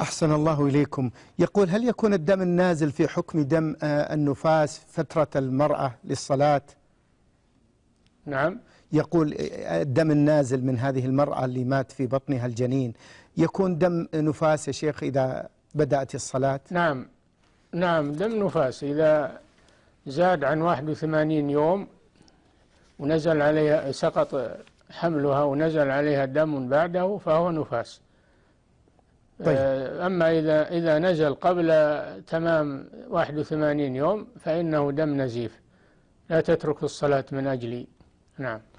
أحسن الله إليكم يقول هل يكون الدم النازل في حكم دم آه، النفاس فترة المرأة للصلاة نعم يقول آه، الدم النازل من هذه المرأة اللي مات في بطنها الجنين يكون دم نفاس يا شيخ إذا بدأت الصلاة نعم نعم دم نفاس إذا زاد عن 81 يوم ونزل عليها سقط حملها ونزل عليها دم بعده فهو نفاس طيب. آه، أما إذا إذا نزل قبل تمام 81 يوم فإنه دم نزيف لا تترك الصلاة من أجلي نعم